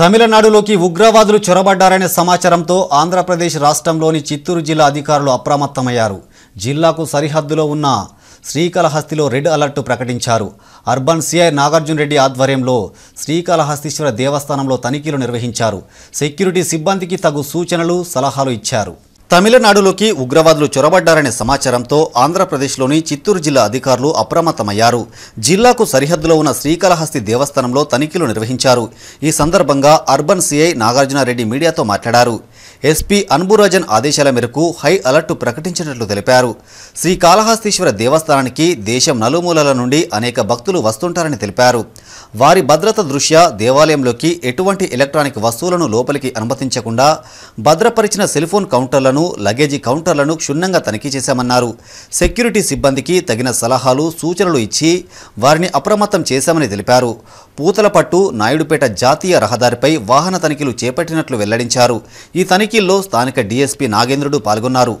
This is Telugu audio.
తమిళనాడులోకి ఉగ్రవాదులు చొరబడ్డారనే సమాచారంతో ఆంధ్రప్రదేశ్ రాష్ట్రంలోని చిత్తూరు జిల్లా అధికారులు అప్రమత్తమయ్యారు జిల్లాకు సరిహద్దులో ఉన్న శ్రీకాళహస్తిలో రెడ్ అలర్ట్ ప్రకటించారు అర్బన్ సిఐ నాగార్జున రెడ్డి ఆధ్వర్యంలో శ్రీకాళహస్తీశ్వర దేవస్థానంలో తనిఖీలు నిర్వహించారు సెక్యూరిటీ సిబ్బందికి తగు సూచనలు సలహాలు ఇచ్చారు తమిళనాడులోకి ఉగ్రవాదులు చొరబడ్డారనే సమాచారంతో ఆంధ్రప్రదేశ్లోని చిత్తూరు జిల్లా అధికారులు అప్రమత్తమయ్యారు జిల్లాకు సరిహద్దులో ఉన్న శ్రీకాళహస్తి దేవస్థానంలో తనిఖీలు నిర్వహించారు ఈ సందర్భంగా అర్బన్ సీఐ నాగార్జునారెడ్డి మీడియాతో మాట్లాడారు ఎస్పీ అన్బురాజన్ ఆదేశాల మేరకు హై అలర్ట్ ప్రకటించినట్లు తెలిపారు శ్రీకాళహస్తీశ్వర దేవస్థానానికి దేశం నలుమూలల నుండి అనేక భక్తులు వస్తుంటారని తెలిపారు వారి భద్రత దృష్ట్యా దేవాలయంలోకి ఎటువంటి ఎలక్ట్రానిక్ వస్తువులను లోపలికి అనుమతించకుండా భద్రపరిచిన సెల్ఫోన్ కౌంటర్లను లగేజీ కౌంటర్లను క్షుణ్ణంగా తనిఖీ చేశామన్నారు సెక్యూరిటీ సిబ్బందికి తగిన సలహాలు సూచనలు ఇచ్చి వారిని అప్రమత్తం చేశామని తెలిపారు పూతలపట్టు నాయుడుపేట జాతీయ రహదారిపై వాహన తనిఖీలు చేపట్టినట్లు వెల్లడించారు ఈ తనిఖీల్లో స్థానిక డీఎస్పీ నాగేంద్రుడు పాల్గొన్నారు